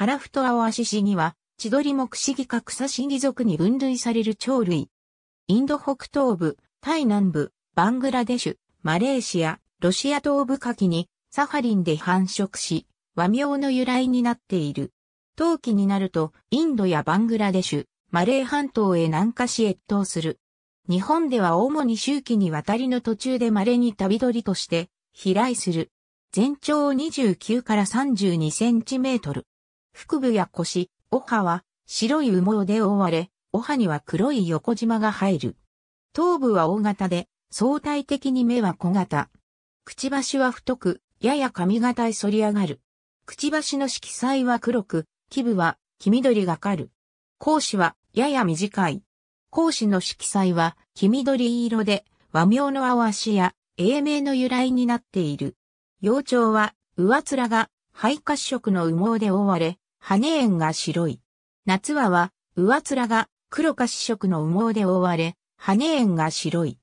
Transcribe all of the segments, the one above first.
カラフトアオアシシギは、千鳥目シギか草シギ族に分類される鳥類。インド北東部、タイ南部、バングラデシュ、マレーシア、ロシア東部下季にサハリンで繁殖し、和名の由来になっている。冬季になると、インドやバングラデシュ、マレー半島へ南下し越冬する。日本では主に周期に渡りの途中で稀に旅鳥として飛来する。全長29から32センチメートル。腹部や腰、お歯は白い羽毛で覆われ、お歯には黒い横縞が入る。頭部は大型で、相対的に目は小型。くちばしは太く、やや髪型へ反り上がる。くちばしの色彩は黒く、基部は黄緑がかる。講師はやや短い。講師の色彩は黄緑色で、和名の青足や英名の由来になっている。幼鳥は上面が肺褐色の羽毛で覆われ、羽縁が白い。夏はは、上面が黒褐色の羽毛で覆われ、羽縁が白い。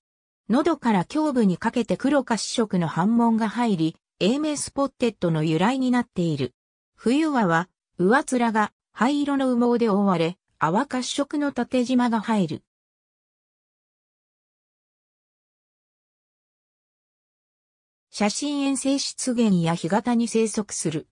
喉から胸部にかけて黒褐色の反紋が入り、英名スポッテッドの由来になっている。冬はは、上面が灰色の羽毛で覆われ、泡褐色の縦縞が入る。写真遠征出現や干潟に生息する。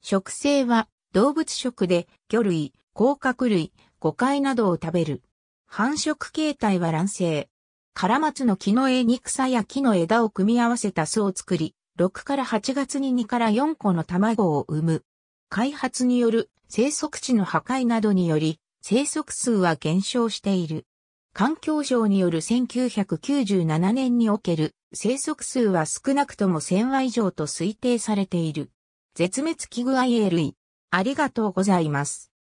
食性は動物食で魚類、甲殻類、誤解などを食べる。繁殖形態は卵生。カラマツの木の枝に草や木の枝を組み合わせた巣を作り、6から8月に2から4個の卵を産む。開発による生息地の破壊などにより、生息数は減少している。環境省による1997年における生息数は少なくとも1000羽以上と推定されている。絶滅危惧愛 A 類。ありがとうございます。